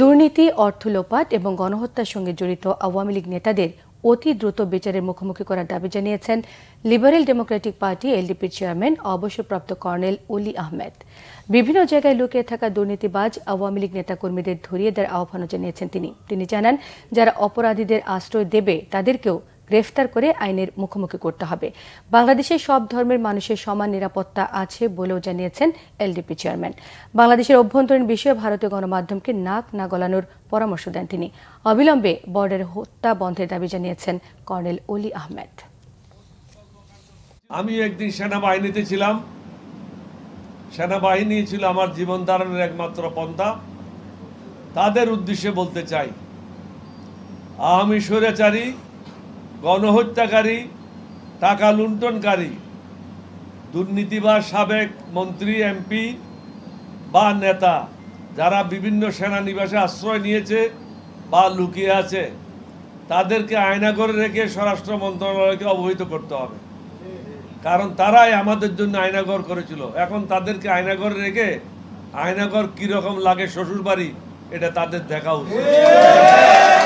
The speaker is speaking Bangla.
দুর্নীতি অর্থ লোপাট এবং গণহত্যার সঙ্গে জড়িত আওয়ামী লীগ নেতাদের অতি দ্রুত বিচারের মুখোমুখি করার দাবি জানিয়েছেন লিবারেল ডেমোক্রেটিক পার্টি এলডিপির চেয়ারম্যান অবসরপ্রাপ্ত কর্নেল উলি আহমেদ বিভিন্ন জায়গায় লুকিয়ে থাকা দুর্নীতিবাজ আওয়ামী লীগ নেতাকর্মীদের ধরিয়ে দেওয়ার আহ্বানও জানিয়েছেন তিনি তিনি জানান যারা অপরাধীদের আশ্রয় দেবে তাদেরকেও গ্রেফতার করে আইনের মুখোমুখি করতে হবে বাংলাদেশে সব ধর্মের মানুষের সমান নিরাপত্তা আছে বলেও জানিয়েছেন এলডিপি চেয়ারম্যান বাংলাদেশের অভ্যন্তরীণ বিষয়ে ভারতীয় গণমাধ্যমকে নাক না গলানোর পরামর্শ দেন তিনি অবিলম্বে বর্ডার হত্যা বন্ধের দাবি জানিয়েছেন কর্নেল অলি আহমেদ আমি একদিন সেনাবাহিনীতে ছিলাম সেনাবাহিনী ছিল আমার জীবন ধারণের একমাত্র পন্থা তাদের উদ্দেশ্যে বলতে চাই আমি স্বৈরাচারী গণহত্যাকারী টাকা লুণ্ঠনকারী দুর্নীতিবাজ সাবেক মন্ত্রী এমপি বা নেতা যারা বিভিন্ন সেনানিবাসে আশ্রয় নিয়েছে বা লুকিয়ে আছে তাদেরকে আয়না করে রেখে স্বরাষ্ট্র মন্ত্রণালয়কে অবহিত করতে হবে কারণ তারাই আমাদের জন্য আয়নাঘর করেছিল এখন তাদেরকে আয়নাঘর রেখে আয়নাঘর কীরকম লাগে শ্বশুরবাড়ি এটা তাদের দেখা উচিত